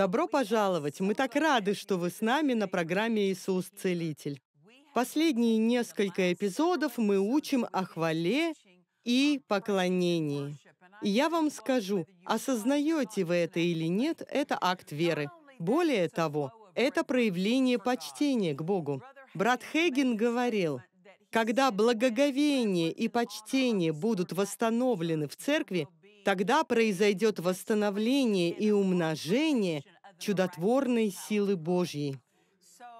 Добро пожаловать! Мы так рады, что вы с нами на программе «Иисус Целитель». Последние несколько эпизодов мы учим о хвале и поклонении. И я вам скажу, осознаете вы это или нет, это акт веры. Более того, это проявление почтения к Богу. Брат Хейген говорил, когда благоговение и почтение будут восстановлены в церкви, тогда произойдет восстановление и умножение чудотворной силы Божьей.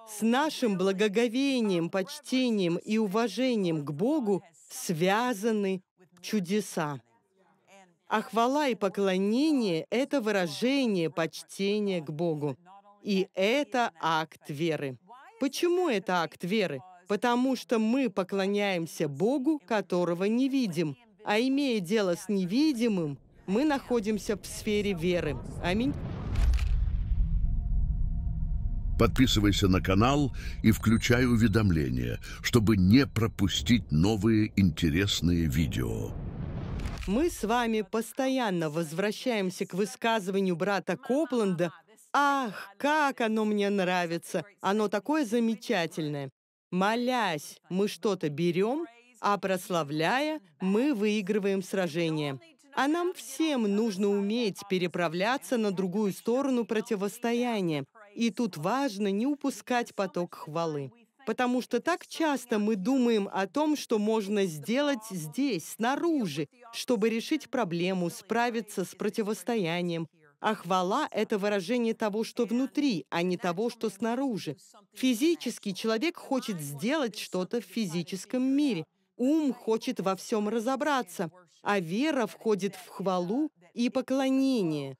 С нашим благоговением, почтением и уважением к Богу связаны чудеса. А хвала и поклонение — это выражение почтения к Богу. И это акт веры. Почему это акт веры? Потому что мы поклоняемся Богу, которого не видим. А имея дело с невидимым, мы находимся в сфере веры. Аминь. Подписывайся на канал и включай уведомления, чтобы не пропустить новые интересные видео. Мы с вами постоянно возвращаемся к высказыванию брата Копланда «Ах, как оно мне нравится! Оно такое замечательное!» Молясь, мы что-то берем, а прославляя, мы выигрываем сражение. А нам всем нужно уметь переправляться на другую сторону противостояния – и тут важно не упускать поток хвалы. Потому что так часто мы думаем о том, что можно сделать здесь, снаружи, чтобы решить проблему, справиться с противостоянием. А хвала — это выражение того, что внутри, а не того, что снаружи. Физический человек хочет сделать что-то в физическом мире. Ум хочет во всем разобраться, а вера входит в хвалу и поклонение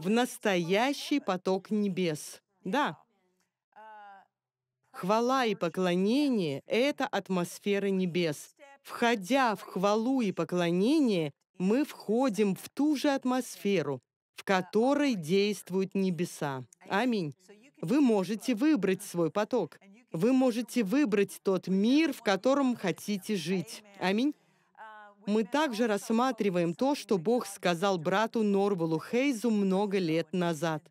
в настоящий поток небес. Да. Хвала и поклонение — это атмосфера небес. Входя в хвалу и поклонение, мы входим в ту же атмосферу, в которой действуют небеса. Аминь. Вы можете выбрать свой поток. Вы можете выбрать тот мир, в котором хотите жить. Аминь мы также рассматриваем то, что Бог сказал брату Норвелу Хейзу много лет назад.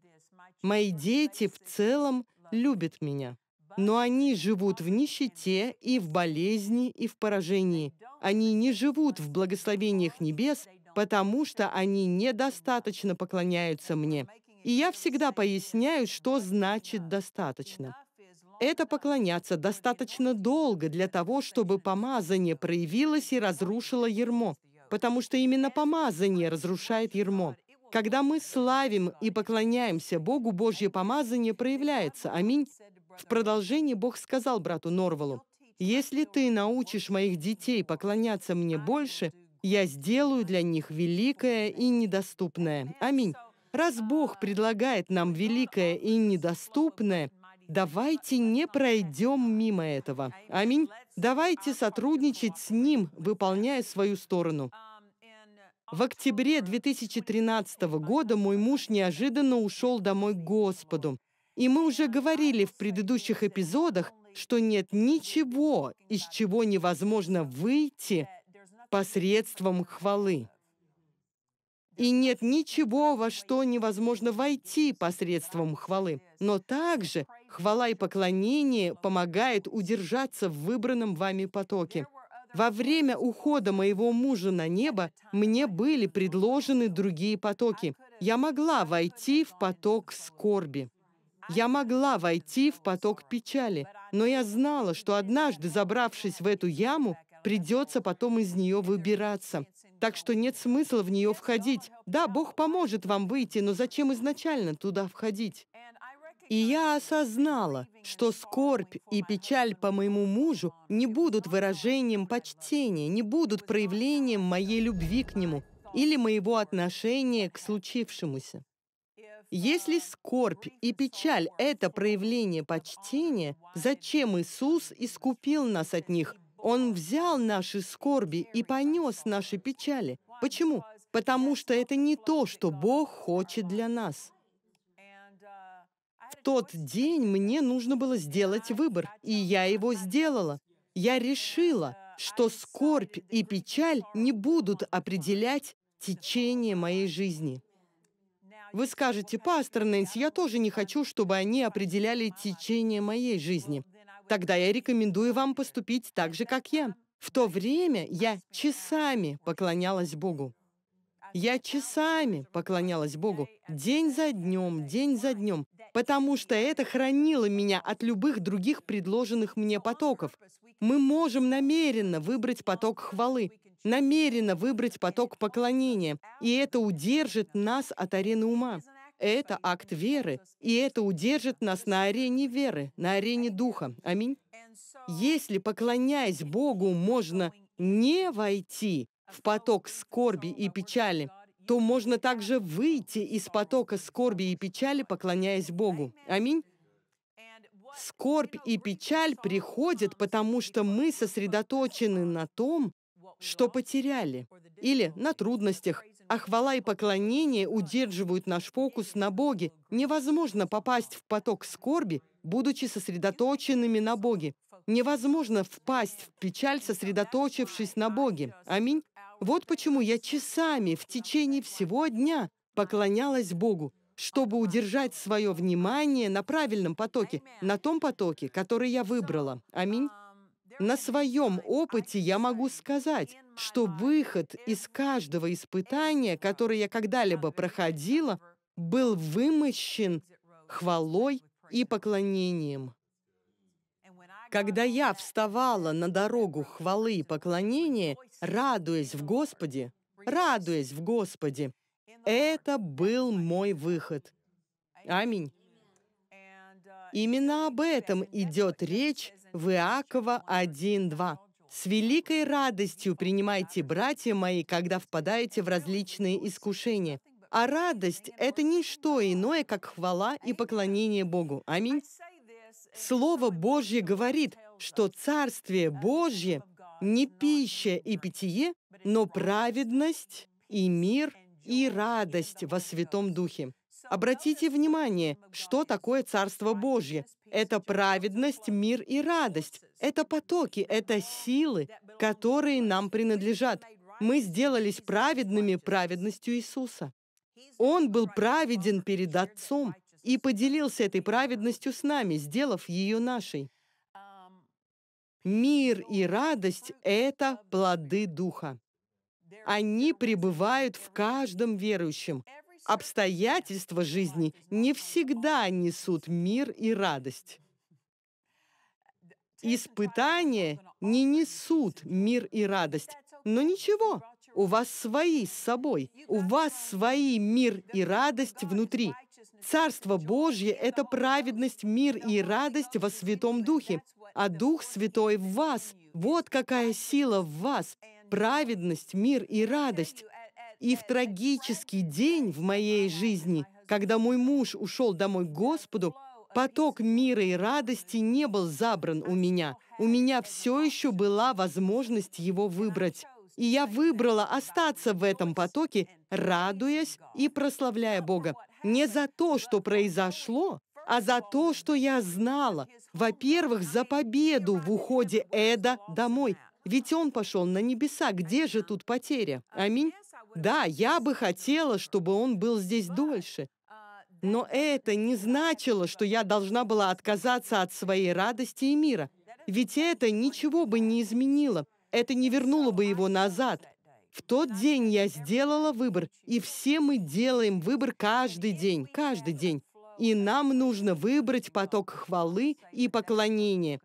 «Мои дети в целом любят меня, но они живут в нищете и в болезни и в поражении. Они не живут в благословениях небес, потому что они недостаточно поклоняются мне». И я всегда поясняю, что значит «достаточно». Это поклоняться достаточно долго для того, чтобы помазание проявилось и разрушило ермо, потому что именно помазание разрушает ермо. Когда мы славим и поклоняемся Богу, Божье помазание проявляется. Аминь. В продолжении Бог сказал брату Норвалу, «Если ты научишь моих детей поклоняться мне больше, я сделаю для них великое и недоступное». Аминь. Раз Бог предлагает нам великое и недоступное – Давайте не пройдем мимо этого. Аминь. Давайте сотрудничать с Ним, выполняя свою сторону. В октябре 2013 года мой муж неожиданно ушел домой к Господу. И мы уже говорили в предыдущих эпизодах, что нет ничего, из чего невозможно выйти посредством хвалы. И нет ничего, во что невозможно войти посредством хвалы. Но также хвала и поклонение помогают удержаться в выбранном вами потоке. Во время ухода моего мужа на небо мне были предложены другие потоки. Я могла войти в поток скорби. Я могла войти в поток печали, но я знала, что однажды, забравшись в эту яму, придется потом из нее выбираться так что нет смысла в нее входить. Да, Бог поможет вам выйти, но зачем изначально туда входить? И я осознала, что скорбь и печаль по моему мужу не будут выражением почтения, не будут проявлением моей любви к нему или моего отношения к случившемуся. Если скорбь и печаль — это проявление почтения, зачем Иисус искупил нас от них — он взял наши скорби и понес наши печали. Почему? Потому что это не то, что Бог хочет для нас. В тот день мне нужно было сделать выбор, и я его сделала. Я решила, что скорбь и печаль не будут определять течение моей жизни. Вы скажете, пастор Нэнси, я тоже не хочу, чтобы они определяли течение моей жизни. Тогда я рекомендую вам поступить так же, как я. В то время я часами поклонялась Богу. Я часами поклонялась Богу, день за днем, день за днем, потому что это хранило меня от любых других предложенных мне потоков. Мы можем намеренно выбрать поток хвалы, намеренно выбрать поток поклонения, и это удержит нас от арены ума. Это акт веры, и это удержит нас на арене веры, на арене духа. Аминь. Если, поклоняясь Богу, можно не войти в поток скорби и печали, то можно также выйти из потока скорби и печали, поклоняясь Богу. Аминь. Скорбь и печаль приходят, потому что мы сосредоточены на том, что потеряли, или на трудностях, а хвала и поклонение удерживают наш фокус на Боге. Невозможно попасть в поток скорби, будучи сосредоточенными на Боге. Невозможно впасть в печаль, сосредоточившись на Боге. Аминь. Вот почему я часами в течение всего дня поклонялась Богу, чтобы удержать свое внимание на правильном потоке, на том потоке, который я выбрала. Аминь. На своем опыте я могу сказать, что выход из каждого испытания, которое я когда-либо проходила, был вымощен хвалой и поклонением. Когда я вставала на дорогу хвалы и поклонения, радуясь в Господе, радуясь в Господе, это был мой выход. Аминь. Именно об этом идет речь в Иакова 1.2. «С великой радостью принимайте, братья мои, когда впадаете в различные искушения, а радость — это не что иное, как хвала и поклонение Богу. Аминь. Слово Божье говорит, что Царствие Божье не пища и питье, но праведность и мир и радость во Святом Духе. Обратите внимание, что такое Царство Божье. Это праведность, мир и радость. Это потоки, это силы, которые нам принадлежат. Мы сделались праведными праведностью Иисуса. Он был праведен перед Отцом и поделился этой праведностью с нами, сделав ее нашей. Мир и радость — это плоды Духа. Они пребывают в каждом верующем. Обстоятельства жизни не всегда несут мир и радость. Испытания не несут мир и радость. Но ничего, у вас свои с собой, у вас свои мир и радость внутри. Царство Божье – это праведность, мир и радость во Святом Духе, а Дух Святой в вас. Вот какая сила в вас – праведность, мир и радость. И в трагический день в моей жизни, когда мой муж ушел домой к Господу, поток мира и радости не был забран у меня. У меня все еще была возможность его выбрать. И я выбрала остаться в этом потоке, радуясь и прославляя Бога. Не за то, что произошло, а за то, что я знала. Во-первых, за победу в уходе Эда домой. Ведь он пошел на небеса. Где же тут потеря? Аминь. Да, я бы хотела, чтобы он был здесь дольше. Но это не значило, что я должна была отказаться от своей радости и мира. Ведь это ничего бы не изменило. Это не вернуло бы его назад. В тот день я сделала выбор, и все мы делаем выбор каждый день, каждый день. И нам нужно выбрать поток хвалы и поклонения.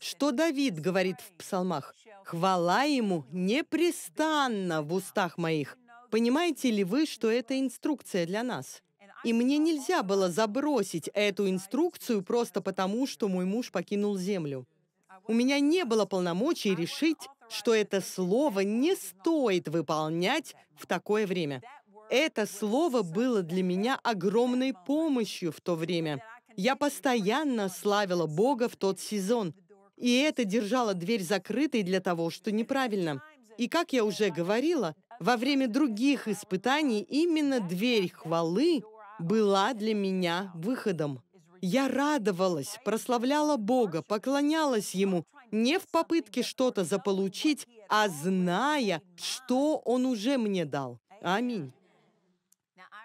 Что Давид говорит в псалмах? «Хвала ему непрестанно в устах моих». Понимаете ли вы, что это инструкция для нас? И мне нельзя было забросить эту инструкцию просто потому, что мой муж покинул землю. У меня не было полномочий решить, что это слово не стоит выполнять в такое время. Это слово было для меня огромной помощью в то время. Я постоянно славила Бога в тот сезон, и это держало дверь закрытой для того, что неправильно. И как я уже говорила, во время других испытаний именно дверь хвалы была для меня выходом. Я радовалась, прославляла Бога, поклонялась Ему, не в попытке что-то заполучить, а зная, что Он уже мне дал. Аминь.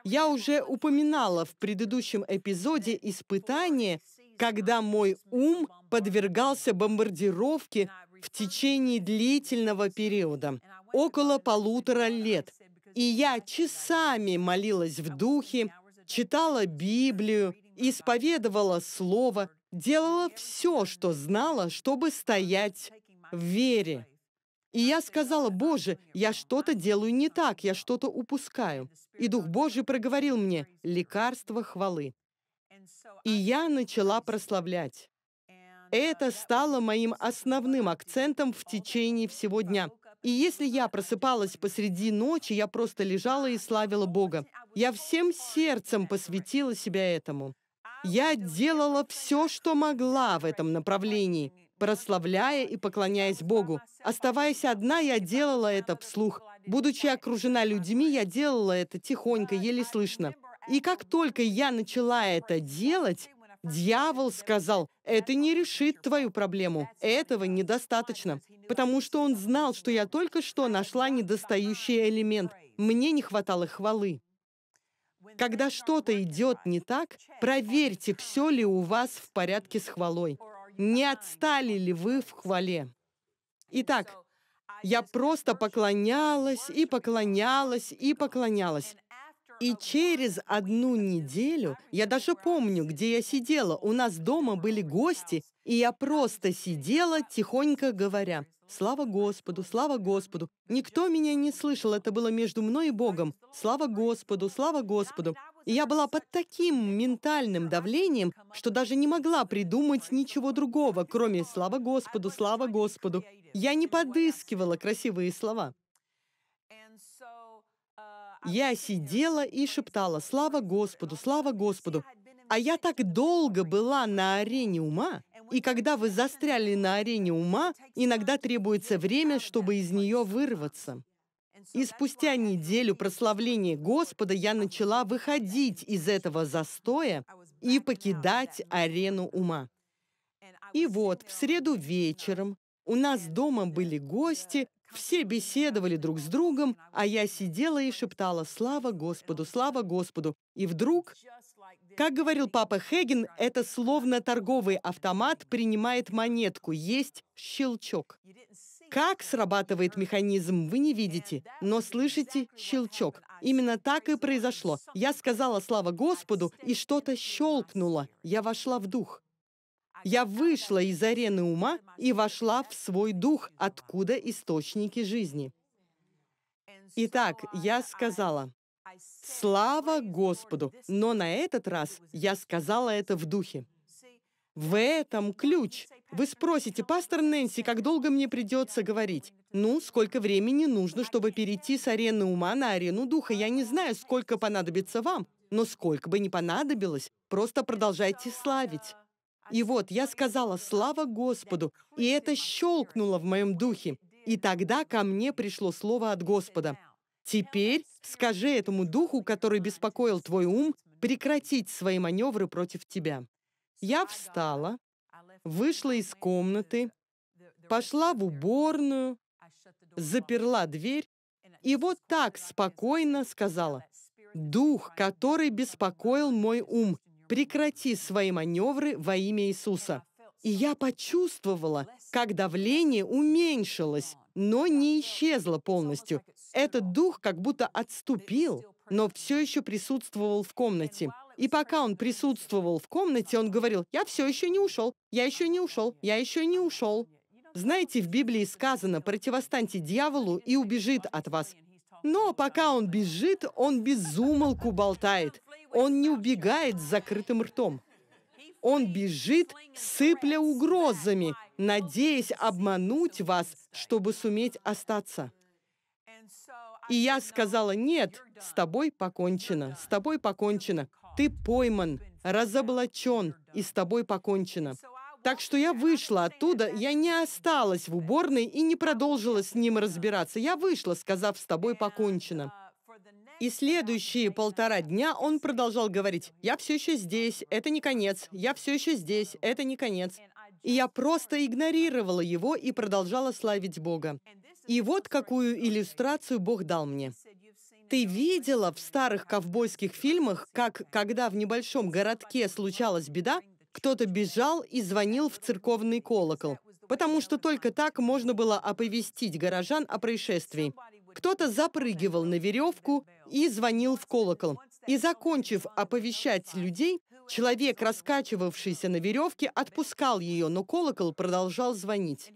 Я уже упоминала в предыдущем эпизоде испытание, когда мой ум подвергался бомбардировке в течение длительного периода, около полутора лет. И я часами молилась в духе, читала Библию, исповедовала Слово, делала все, что знала, чтобы стоять в вере. И я сказала, «Боже, я что-то делаю не так, я что-то упускаю». И Дух Божий проговорил мне, «Лекарство хвалы». И я начала прославлять. Это стало моим основным акцентом в течение всего дня. И если я просыпалась посреди ночи, я просто лежала и славила Бога. Я всем сердцем посвятила себя этому. Я делала все, что могла в этом направлении, прославляя и поклоняясь Богу. Оставаясь одна, я делала это вслух. Будучи окружена людьми, я делала это тихонько, еле слышно. И как только я начала это делать, Дьявол сказал, это не решит твою проблему, этого недостаточно, потому что он знал, что я только что нашла недостающий элемент, мне не хватало хвалы. Когда что-то идет не так, проверьте, все ли у вас в порядке с хвалой. Не отстали ли вы в хвале? Итак, я просто поклонялась и поклонялась и поклонялась. И через одну неделю, я даже помню, где я сидела, у нас дома были гости, и я просто сидела, тихонько говоря, «Слава Господу, слава Господу!» Никто меня не слышал, это было между мной и Богом. «Слава Господу, слава Господу!» И я была под таким ментальным давлением, что даже не могла придумать ничего другого, кроме «Слава Господу, слава Господу!» Я не подыскивала красивые слова. А я сидела и шептала «Слава Господу! Слава Господу!» А я так долго была на арене ума, и когда вы застряли на арене ума, иногда требуется время, чтобы из нее вырваться. И спустя неделю прославления Господа я начала выходить из этого застоя и покидать арену ума. И вот в среду вечером у нас дома были гости, все беседовали друг с другом, а я сидела и шептала «Слава Господу! Слава Господу!» И вдруг, как говорил папа Хеген, это словно торговый автомат принимает монетку, есть щелчок. Как срабатывает механизм, вы не видите, но слышите щелчок. Именно так и произошло. Я сказала «Слава Господу!» и что-то щелкнуло. Я вошла в дух. Я вышла из арены ума и вошла в свой дух, откуда источники жизни. Итак, я сказала, «Слава Господу!» Но на этот раз я сказала это в духе. В этом ключ. Вы спросите, пастор Нэнси, как долго мне придется говорить? Ну, сколько времени нужно, чтобы перейти с арены ума на арену духа? Я не знаю, сколько понадобится вам, но сколько бы ни понадобилось, просто продолжайте славить. И вот я сказала «Слава Господу!» И это щелкнуло в моем духе. И тогда ко мне пришло слово от Господа. «Теперь скажи этому духу, который беспокоил твой ум, прекратить свои маневры против тебя». Я встала, вышла из комнаты, пошла в уборную, заперла дверь и вот так спокойно сказала, «Дух, который беспокоил мой ум, прекрати свои маневры во имя Иисуса. И я почувствовала, как давление уменьшилось, но не исчезло полностью. Этот дух как будто отступил, но все еще присутствовал в комнате. И пока он присутствовал в комнате, он говорил, «Я все еще не ушел, я еще не ушел, я еще не ушел». Знаете, в Библии сказано, «Противостаньте дьяволу, и убежит от вас». Но пока он бежит, он безумолку болтает. Он не убегает с закрытым ртом. Он бежит, сыпля угрозами, надеясь обмануть вас, чтобы суметь остаться. И я сказала, нет, с тобой покончено, с тобой покончено. Ты пойман, разоблачен, и с тобой покончено. Так что я вышла оттуда, я не осталась в уборной и не продолжила с ним разбираться. Я вышла, сказав, с тобой покончено. И следующие полтора дня он продолжал говорить, я все еще здесь, это не конец, я все еще здесь, это не конец. И я просто игнорировала его и продолжала славить Бога. И вот какую иллюстрацию Бог дал мне. Ты видела в старых ковбойских фильмах, как, когда в небольшом городке случалась беда, кто-то бежал и звонил в церковный колокол, потому что только так можно было оповестить горожан о происшествии. Кто-то запрыгивал на веревку и звонил в колокол. И закончив оповещать людей, человек, раскачивавшийся на веревке, отпускал ее, но колокол продолжал звонить.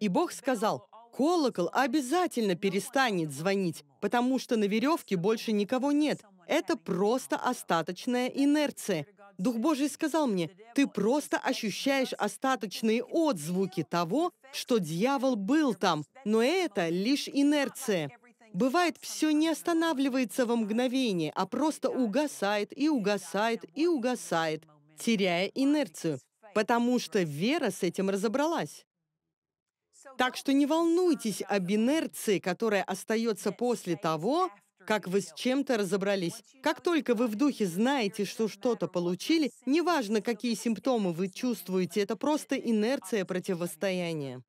И Бог сказал, колокол обязательно перестанет звонить, потому что на веревке больше никого нет. Это просто остаточная инерция. Дух Божий сказал мне, ты просто ощущаешь остаточные отзвуки того, что дьявол был там, но это лишь инерция. Бывает, все не останавливается во мгновение, а просто угасает и угасает и угасает, теряя инерцию, потому что вера с этим разобралась. Так что не волнуйтесь об инерции, которая остается после того, как вы с чем-то разобрались. Как только вы в духе знаете, что что-то получили, неважно, какие симптомы вы чувствуете, это просто инерция противостояния.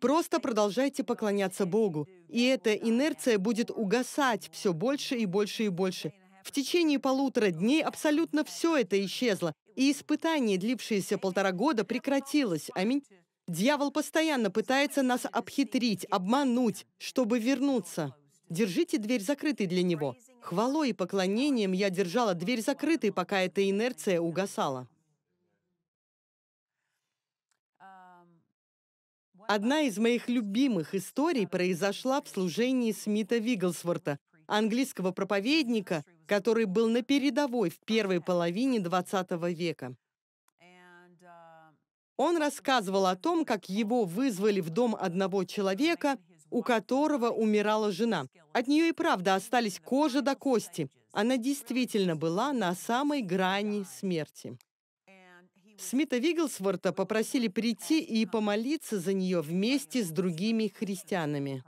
Просто продолжайте поклоняться Богу, и эта инерция будет угасать все больше и больше и больше. В течение полутора дней абсолютно все это исчезло, и испытание, длившееся полтора года, прекратилось. Аминь. Дьявол постоянно пытается нас обхитрить, обмануть, чтобы вернуться. Держите дверь закрытой для него. Хвалой и поклонением я держала дверь закрытой, пока эта инерция угасала. Одна из моих любимых историй произошла в служении Смита Вигглсворта, английского проповедника, который был на передовой в первой половине 20 века. Он рассказывал о том, как его вызвали в дом одного человека – у которого умирала жена. От нее и правда остались кожа до кости. Она действительно была на самой грани смерти. Смита Вигглсворта попросили прийти и помолиться за нее вместе с другими христианами.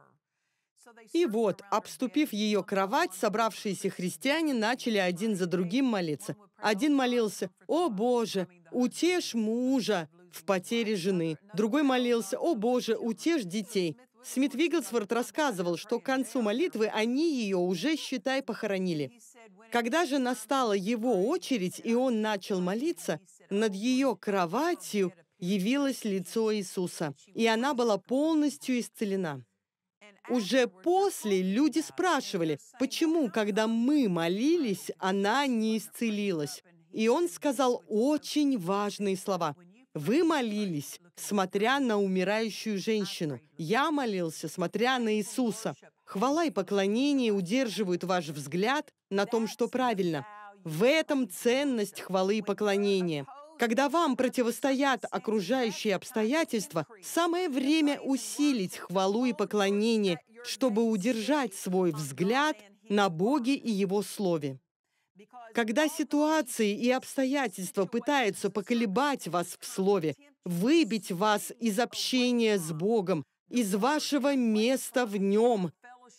И вот, обступив ее кровать, собравшиеся христиане начали один за другим молиться. Один молился «О Боже, утешь мужа в потере жены». Другой молился «О Боже, утешь детей». Смит Вигглсворт рассказывал, что к концу молитвы они ее уже, считай, похоронили. Когда же настала его очередь, и он начал молиться, над ее кроватью явилось лицо Иисуса, и она была полностью исцелена. Уже после люди спрашивали, почему, когда мы молились, она не исцелилась. И он сказал очень важные слова – вы молились, смотря на умирающую женщину. Я молился, смотря на Иисуса. Хвала и поклонение удерживают ваш взгляд на том, что правильно. В этом ценность хвалы и поклонения. Когда вам противостоят окружающие обстоятельства, самое время усилить хвалу и поклонение, чтобы удержать свой взгляд на Боге и Его Слове. Когда ситуации и обстоятельства пытаются поколебать вас в слове, выбить вас из общения с Богом, из вашего места в Нем,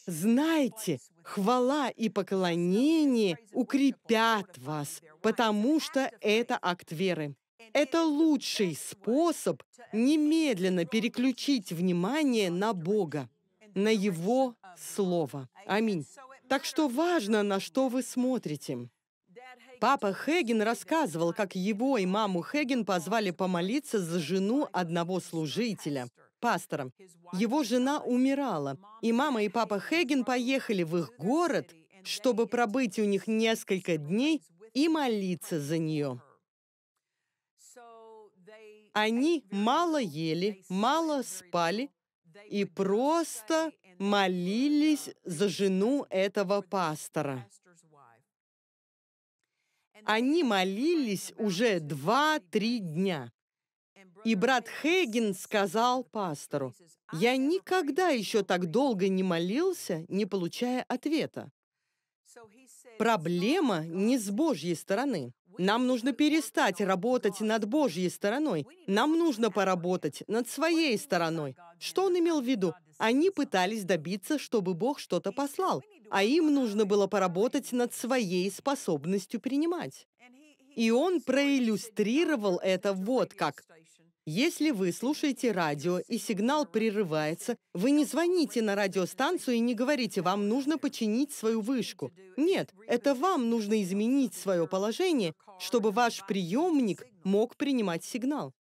знайте, хвала и поклонение укрепят вас, потому что это акт веры. Это лучший способ немедленно переключить внимание на Бога, на Его Слово. Аминь. Так что важно, на что вы смотрите. Папа Хеген рассказывал, как его и маму Хеген позвали помолиться за жену одного служителя, пастора. Его жена умирала, и мама и папа Хеген поехали в их город, чтобы пробыть у них несколько дней и молиться за нее. Они мало ели, мало спали и просто молились за жену этого пастора. Они молились уже два-три дня. И брат Хейген сказал пастору, «Я никогда еще так долго не молился, не получая ответа». Проблема не с Божьей стороны. Нам нужно перестать работать над Божьей стороной. Нам нужно поработать над своей стороной. Что он имел в виду? Они пытались добиться, чтобы Бог что-то послал, а им нужно было поработать над своей способностью принимать. И он проиллюстрировал это вот как. Если вы слушаете радио и сигнал прерывается, вы не звоните на радиостанцию и не говорите, вам нужно починить свою вышку. Нет, это вам нужно изменить свое положение, чтобы ваш приемник мог принимать сигнал.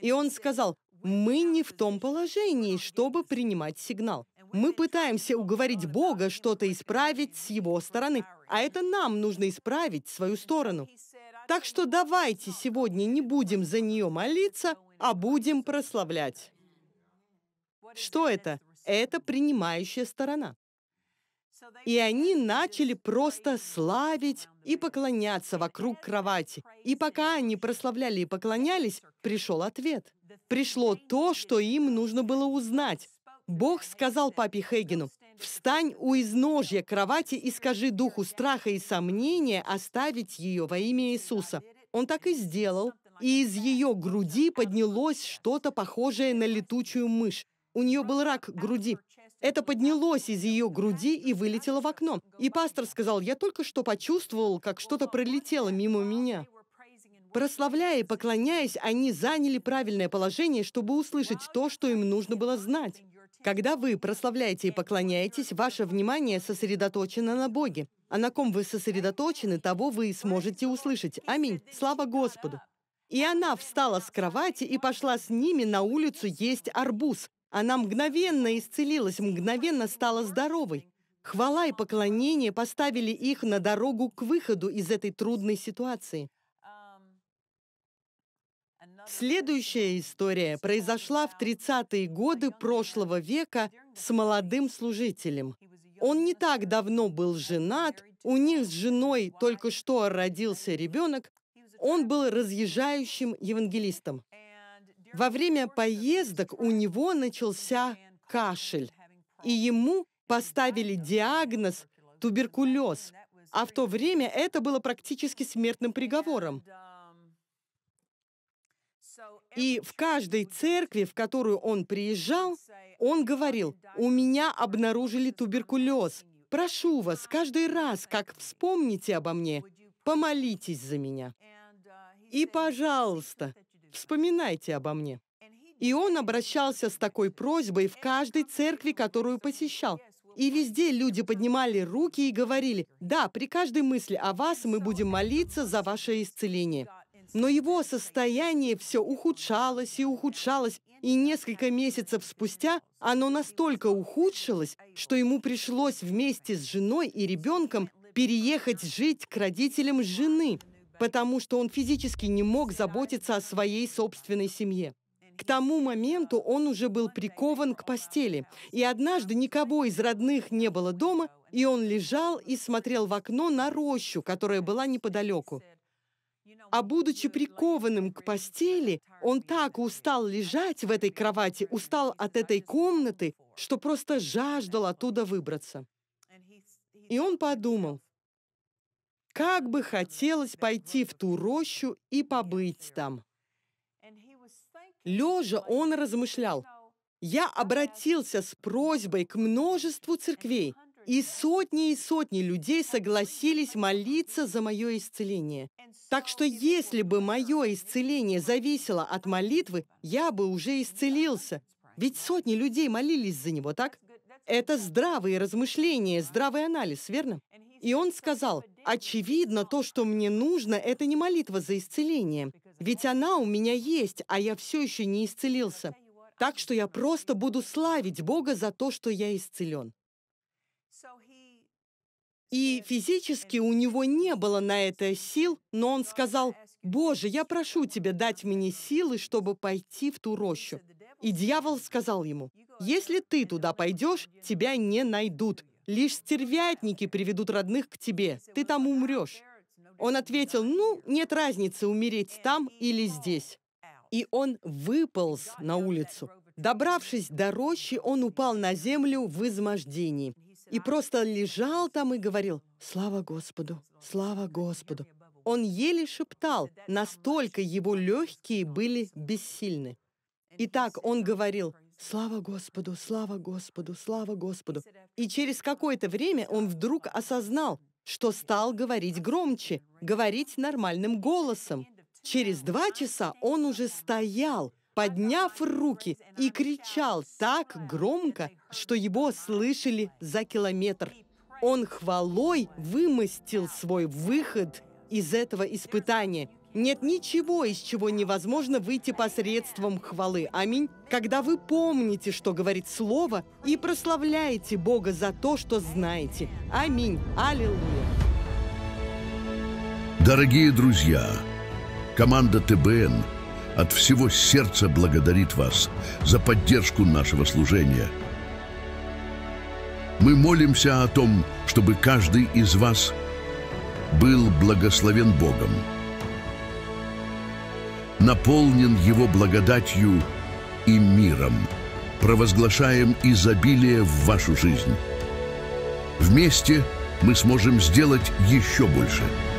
И он сказал, мы не в том положении, чтобы принимать сигнал. Мы пытаемся уговорить Бога что-то исправить с его стороны, а это нам нужно исправить свою сторону. Так что давайте сегодня не будем за нее молиться, а будем прославлять. Что это? Это принимающая сторона. И они начали просто славить и поклоняться вокруг кровати. И пока они прославляли и поклонялись, пришел ответ. Пришло то, что им нужно было узнать. Бог сказал папе Хейгену, «Встань у изножья кровати и скажи духу страха и сомнения оставить ее во имя Иисуса». Он так и сделал, и из ее груди поднялось что-то похожее на летучую мышь. У нее был рак груди. Это поднялось из ее груди и вылетело в окно. И пастор сказал, я только что почувствовал, как что-то пролетело мимо меня. Прославляя и поклоняясь, они заняли правильное положение, чтобы услышать то, что им нужно было знать. Когда вы прославляете и поклоняетесь, ваше внимание сосредоточено на Боге. А на ком вы сосредоточены, того вы сможете услышать. Аминь. Слава Господу. И она встала с кровати и пошла с ними на улицу есть арбуз. Она мгновенно исцелилась, мгновенно стала здоровой. Хвала и поклонение поставили их на дорогу к выходу из этой трудной ситуации. Следующая история произошла в 30-е годы прошлого века с молодым служителем. Он не так давно был женат, у них с женой только что родился ребенок, он был разъезжающим евангелистом. Во время поездок у него начался кашель, и ему поставили диагноз туберкулез, а в то время это было практически смертным приговором. И в каждой церкви, в которую он приезжал, он говорил, «У меня обнаружили туберкулез. Прошу вас, каждый раз, как вспомните обо мне, помолитесь за меня». И, пожалуйста, вспоминайте обо мне». И он обращался с такой просьбой в каждой церкви, которую посещал. И везде люди поднимали руки и говорили, «Да, при каждой мысли о вас мы будем молиться за ваше исцеление». Но его состояние все ухудшалось и ухудшалось, и несколько месяцев спустя оно настолько ухудшилось, что ему пришлось вместе с женой и ребенком переехать жить к родителям жены – потому что он физически не мог заботиться о своей собственной семье. К тому моменту он уже был прикован к постели, и однажды никого из родных не было дома, и он лежал и смотрел в окно на рощу, которая была неподалеку. А будучи прикованным к постели, он так устал лежать в этой кровати, устал от этой комнаты, что просто жаждал оттуда выбраться. И он подумал, как бы хотелось пойти в ту рощу и побыть там. Лежа он размышлял. Я обратился с просьбой к множеству церквей, и сотни и сотни людей согласились молиться за мое исцеление. Так что если бы мое исцеление зависело от молитвы, я бы уже исцелился. Ведь сотни людей молились за него, так? Это здравые размышления, здравый анализ, верно? И он сказал, очевидно, то, что мне нужно, это не молитва за исцеление, ведь она у меня есть, а я все еще не исцелился. Так что я просто буду славить Бога за то, что я исцелен. И физически у него не было на это сил, но он сказал, «Боже, я прошу Тебя дать мне силы, чтобы пойти в ту рощу». И дьявол сказал ему, «Если ты туда пойдешь, тебя не найдут. Лишь стервятники приведут родных к тебе. Ты там умрешь». Он ответил, «Ну, нет разницы, умереть там или здесь». И он выполз на улицу. Добравшись до рощи, он упал на землю в измождении. И просто лежал там и говорил, «Слава Господу! Слава Господу!» Он еле шептал, настолько его легкие были бессильны. Итак, он говорил, «Слава Господу, слава Господу, слава Господу». И через какое-то время он вдруг осознал, что стал говорить громче, говорить нормальным голосом. Через два часа он уже стоял, подняв руки, и кричал так громко, что его слышали за километр. Он хвалой вымостил свой выход из этого испытания – нет ничего, из чего невозможно выйти посредством хвалы. Аминь. Когда вы помните, что говорит Слово, и прославляете Бога за то, что знаете. Аминь. Аллилуйя. Дорогие друзья, команда ТБН от всего сердца благодарит вас за поддержку нашего служения. Мы молимся о том, чтобы каждый из вас был благословен Богом наполнен Его благодатью и миром. Провозглашаем изобилие в вашу жизнь. Вместе мы сможем сделать еще больше –